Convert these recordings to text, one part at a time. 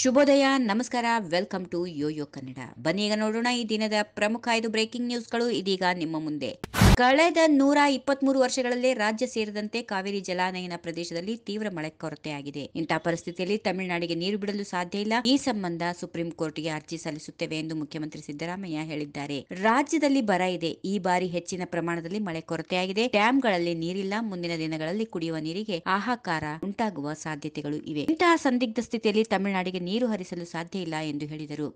ಶುಭೋದಯ ನಮಸ್ಕಾರ welcome to Yoyo Kannada ಬನ್ನಿ ಈಗ ನೋಡೋಣ ಈ ದಿನದ ಪ್ರಮುಖ ಐದು ಬ್ರೇಕಿಂಗ್ ನ್ಯೂಸ್ಗಳು ಇದೀಗ ನಿಮ್ಮ ಮುಂದೆ ಕಳೆದ ನೂರ ಮೂರು ವರ್ಷಗಳಲ್ಲೇ ರಾಜ್ಯ ಸೇರಿದಂತೆ ಕಾವೇರಿ ಜಲಾನಯನ ಪ್ರದೇಶದಲ್ಲಿ ತೀವ್ರ ಮಳೆ ಕೊರತೆಯಾಗಿದೆ ಇಂತಹ ಪರಿಸ್ಥಿತಿಯಲ್ಲಿ ತಮಿಳುನಾಡಿಗೆ ನೀರು ಬಿಡಲು ಸಾಧ್ಯ ಇಲ್ಲ ಈ ಸಂಬಂಧ ಸುಪ್ರೀಂ ಕೋರ್ಟ್ಗೆ ಅರ್ಜಿ ಸಲ್ಲಿಸುತ್ತೇವೆ ಎಂದು ಮುಖ್ಯಮಂತ್ರಿ ಸಿದ್ದರಾಮಯ್ಯ ಹೇಳಿದ್ದಾರೆ ರಾಜ್ಯದಲ್ಲಿ ಬರ ಇದೆ ಈ ಬಾರಿ ಹೆಚ್ಚಿನ ಪ್ರಮಾಣದಲ್ಲಿ ಮಳೆ ಕೊರತೆಯಾಗಿದೆ ಡ್ಯಾಂಗಳಲ್ಲಿ ನೀರಿಲ್ಲ ಮುಂದಿನ ದಿನಗಳಲ್ಲಿ ಕುಡಿಯುವ ನೀರಿಗೆ ಹಾಹಾಕಾರ ಉಂಟಾಗುವ ಸಾಧ್ಯತೆಗಳು ಇವೆ ಇಂತಹ ಸಂದಿಗ್ಧ ಸ್ಥಿತಿಯಲ್ಲಿ ತಮಿಳುನಾಡಿಗೆ ನೀರು ಹರಿಸಲು ಸಾಧ್ಯ ಇಲ್ಲ ಎಂದು ಹೇಳಿದರು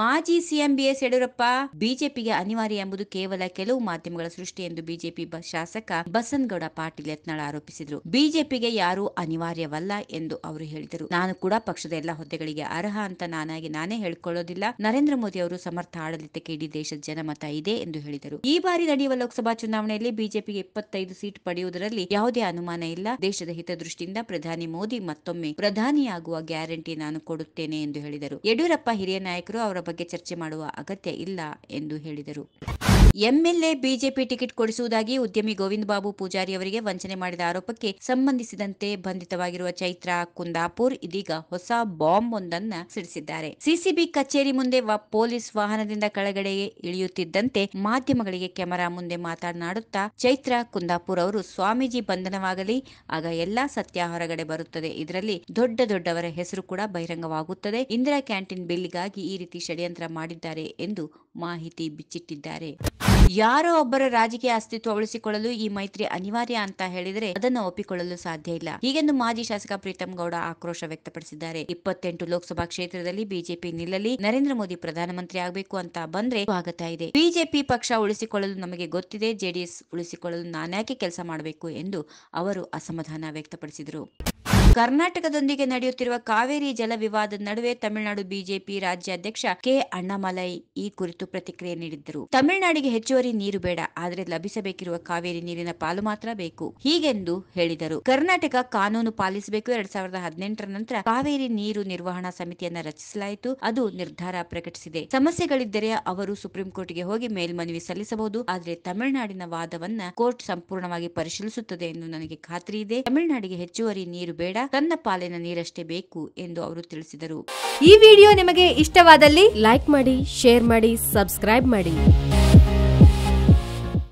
ಮಾಜಿ ಸಿಎಂ ಬಿಎಸ್ ಯಡಿಯೂರಪ್ಪ ಬಿಜೆಪಿಗೆ ಅನಿವಾರ್ಯ ಎಂಬುದು ಕೇವಲ ಕೆಲವು ಮಾಧ್ಯಮಗಳ ಸೃಷ್ಟಿ ಎಂದು ಬಿಜೆಪಿ ಶಾಸಕ ಬಸನ್ಗೌಡ ಪಾಟೀಲ್ ಯತ್ನಾಳ ಆರೋಪಿಸಿದರು ಬಿಜೆಪಿಗೆ ಯಾರೂ ಅನಿವಾರ್ಯವಲ್ಲ ಎಂದು ಅವರು ಹೇಳಿದರು ನಾನು ಕೂಡ ಪಕ್ಷದ ಎಲ್ಲ ಹುದ್ದೆಗಳಿಗೆ ಅರ್ಹ ಅಂತ ನಾನಾಗಿ ನಾನೇ ಹೇಳಿಕೊಳ್ಳೋದಿಲ್ಲ ನರೇಂದ್ರ ಮೋದಿ ಅವರು ಸಮರ್ಥ ಆಡಳಿತಕ್ಕೆ ಇಡೀ ದೇಶದ ಜನಮತ ಇದೆ ಎಂದು ಹೇಳಿದರು ಈ ಬಾರಿ ನಡೆಯುವ ಲೋಕಸಭಾ ಚುನಾವಣೆಯಲ್ಲಿ ಬಿಜೆಪಿಗೆ ಇಪ್ಪತ್ತೈದು ಸೀಟ್ ಪಡೆಯುವುದರಲ್ಲಿ ಯಾವುದೇ ಅನುಮಾನ ಇಲ್ಲ ದೇಶದ ಹಿತದೃಷ್ಟಿಯಿಂದ ಪ್ರಧಾನಿ ಮೋದಿ ಮತ್ತೊಮ್ಮೆ ಪ್ರಧಾನಿಯಾಗುವ ಗ್ಯಾರಂಟಿ ನಾನು ಕೊಡುತ್ತೇನೆ ಎಂದು ಹೇಳಿದರು ಯಡಿಯೂರಪ್ಪ ಹಿರಿಯ ನಾಯಕರು ಅವರ ಬಗ್ಗೆ ಚರ್ಚೆ ಮಾಡುವ ಅಗತ್ಯ ಇಲ್ಲ ಎಂದು ಹೇಳಿದರು ಎಂಎಲ್ಎ ಬಿಜೆಪಿ ಟಿಕೆಟ್ ಕೊಡಿಸುವುದಾಗಿ ಉದ್ಯಮಿ ಗೋವಿಂದ ಬಾಬು ಪೂಜಾರಿ ಅವರಿಗೆ ವಂಚನೆ ಮಾಡಿದ ಆರೋಪಕ್ಕೆ ಸಂಬಂಧಿಸಿದಂತೆ ಬಂಧಿತವಾಗಿರುವ ಚೈತ್ರಾ ಕುಂದಾಪುರ್ ಇದೀಗ ಹೊಸ ಬಾಂಬ್ ಒಂದನ್ನ ಸಿಡಿಸಿದ್ದಾರೆ ಸಿಸಿಬಿ ಕಚೇರಿ ಮುಂದೆ ಪೊಲೀಸ್ ವಾಹನದಿಂದ ಕೆಳಗಡೆ ಇಳಿಯುತ್ತಿದ್ದಂತೆ ಮಾಧ್ಯಮಗಳಿಗೆ ಕ್ಯಾಮೆರಾ ಮುಂದೆ ಮಾತನಾಡುತ್ತಾ ಚೈತ್ರಾ ಕುಂದಾಪುರ್ ಅವರು ಸ್ವಾಮೀಜಿ ಬಂಧನವಾಗಲಿ ಆಗ ಎಲ್ಲಾ ಸತ್ಯ ಹೊರಗಡೆ ಬರುತ್ತದೆ ಇದರಲ್ಲಿ ದೊಡ್ಡ ದೊಡ್ಡವರ ಹೆಸರು ಕೂಡ ಬಹಿರಂಗವಾಗುತ್ತದೆ ಇಂದಿರಾ ಕ್ಯಾಂಟೀನ್ ಬಿಲ್ಗಾಗಿ ಈ ರೀತಿ ಷಡ್ಯಂತ್ರ ಮಾಡಿದ್ದಾರೆ ಎಂದು ಮಾಹಿತಿ ಬಿಚ್ಚಿಟ್ಟಿದ್ದಾರೆ ಯಾರೋ ಒಬ್ಬರ ರಾಜಕೀಯ ಅಸ್ತಿತ್ವ ಉಳಿಸಿಕೊಳ್ಳಲು ಈ ಮೈತ್ರಿ ಅನಿವಾರ್ಯ ಅಂತ ಹೇಳಿದರೆ ಅದನ್ನು ಒಪ್ಪಿಕೊಳ್ಳಲು ಸಾಧ್ಯ ಇಲ್ಲ ಹೀಗೆಂದು ಮಾಜಿ ಶಾಸಕ ಪ್ರೀತಂ ಗೌಡ ಆಕ್ರೋಶ ವ್ಯಕ್ತಪಡಿಸಿದ್ದಾರೆ ಇಪ್ಪತ್ತೆಂಟು ಲೋಕಸಭಾ ಕ್ಷೇತ್ರದಲ್ಲಿ ಬಿಜೆಪಿ ನಿಲ್ಲಲಿ ನರೇಂದ್ರ ಮೋದಿ ಪ್ರಧಾನಮಂತ್ರಿ ಆಗಬೇಕು ಅಂತ ಬಂದ್ರೆ ಸ್ವಾಗತ ಇದೆ ಬಿಜೆಪಿ ಪಕ್ಷ ಉಳಿಸಿಕೊಳ್ಳಲು ನಮಗೆ ಗೊತ್ತಿದೆ ಜೆಡಿಎಸ್ ಉಳಿಸಿಕೊಳ್ಳಲು ನಾನ್ಯಾಕೆ ಕೆಲಸ ಮಾಡಬೇಕು ಎಂದು ಅವರು ಅಸಮಾಧಾನ ವ್ಯಕ್ತಪಡಿಸಿದರು ಕರ್ನಾಟಕದೊಂದಿಗೆ ನಡೆಯುತ್ತಿರುವ ಕಾವೇರಿ ಜಲ ವಿವಾದದ ನಡುವೆ ತಮಿಳುನಾಡು ಬಿಜೆಪಿ ರಾಜ್ಯಾಧ್ಯಕ್ಷ ಕೆ ಅಣ್ಣಾಮಲೈ ಈ ಕುರಿತು ಪ್ರತಿಕ್ರಿಯೆ ನೀಡಿದ್ದರು ತಮಿಳುನಾಡಿಗೆ ಹೆಚ್ಚುವರಿ ನೀರು ಬೇಡ ಆದರೆ ಲಭಿಸಬೇಕಿರುವ ಕಾವೇರಿ ನೀರಿನ ಪಾಲು ಮಾತ್ರ ಬೇಕು ಹೀಗೆಂದು ಹೇಳಿದರು ಕರ್ನಾಟಕ ಕಾನೂನು ಪಾಲಿಸಬೇಕು ಎರಡ್ ಸಾವಿರದ ಹದಿನೆಂಟರ ನಂತರ ಕಾವೇರಿ ನೀರು ನಿರ್ವಹಣಾ ಸಮಿತಿಯನ್ನು ರಚಿಸಲಾಯಿತು ಅದು ನಿರ್ಧಾರ ಪ್ರಕಟಿಸಿದೆ ಸಮಸ್ಯೆಗಳಿದ್ದರೆ ಅವರು ಸುಪ್ರೀಂ ಕೋರ್ಟ್ಗೆ ಹೋಗಿ ಮೇಲ್ಮನವಿ ಸಲ್ಲಿಸಬಹುದು ಆದರೆ ತಮಿಳುನಾಡಿನ ವಾದವನ್ನ ಕೋರ್ಟ್ ಸಂಪೂರ್ಣವಾಗಿ ಪರಿಶೀಲಿಸುತ್ತದೆ ಎಂದು ನನಗೆ ಖಾತ್ರಿ ಇದೆ ತಮಿಳುನಾಡಿಗೆ ಹೆಚ್ಚುವರಿ ನೀರು ಬೇಡ ತನ್ನ ಪಾಲಿನ ನೀರಷ್ಟೇ ಬೇಕು ಎಂದು ಅವರು ತಿಳಿಸಿದರು ಈ ವಿಡಿಯೋ ನಿಮಗೆ ಇಷ್ಟವಾದಲ್ಲಿ ಲೈಕ್ ಮಾಡಿ ಶೇರ್ ಮಾಡಿ ಸಬ್ಸ್ಕ್ರೈಬ್ ಮಾಡಿ